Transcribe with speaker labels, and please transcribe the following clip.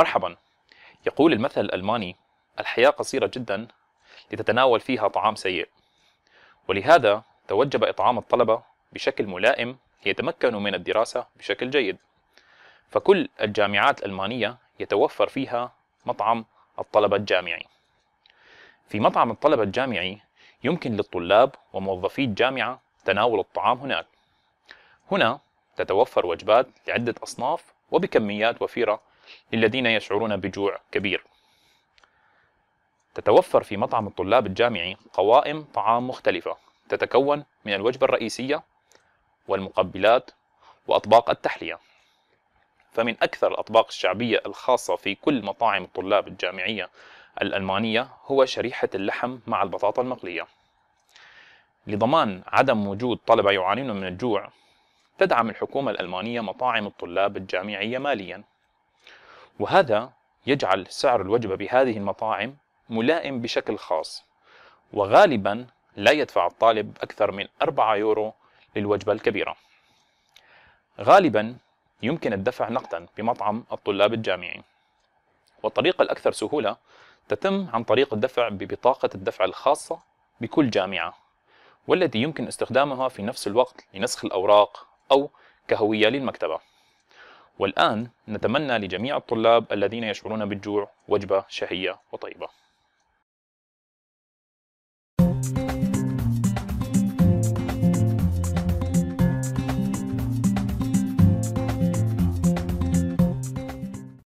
Speaker 1: مرحبا يقول المثل الألماني الحياة قصيرة جدا لتتناول فيها طعام سيء ولهذا توجب إطعام الطلبة بشكل ملائم ليتمكنوا من الدراسة بشكل جيد فكل الجامعات الألمانية يتوفر فيها مطعم الطلبة الجامعي في مطعم الطلبة الجامعي يمكن للطلاب وموظفي الجامعة تناول الطعام هناك هنا تتوفر وجبات لعدة أصناف وبكميات وفيرة للذين يشعرون بجوع كبير تتوفر في مطعم الطلاب الجامعي قوائم طعام مختلفة تتكون من الوجبة الرئيسية والمقبلات وأطباق التحلية فمن أكثر الأطباق الشعبية الخاصة في كل مطاعم الطلاب الجامعية الألمانية هو شريحة اللحم مع البطاطا المقلية لضمان عدم وجود طلبة يعانون من الجوع تدعم الحكومة الألمانية مطاعم الطلاب الجامعية مالياً وهذا يجعل سعر الوجبة بهذه المطاعم ملائم بشكل خاص وغالبا لا يدفع الطالب أكثر من 4 يورو للوجبة الكبيرة غالبا يمكن الدفع نقدا بمطعم الطلاب الجامعي والطريقة الأكثر سهولة تتم عن طريق الدفع ببطاقة الدفع الخاصة بكل جامعة والتي يمكن استخدامها في نفس الوقت لنسخ الأوراق أو كهوية للمكتبة والآن نتمنى لجميع الطلاب الذين يشعرون بالجوع وجبة شهية وطيبة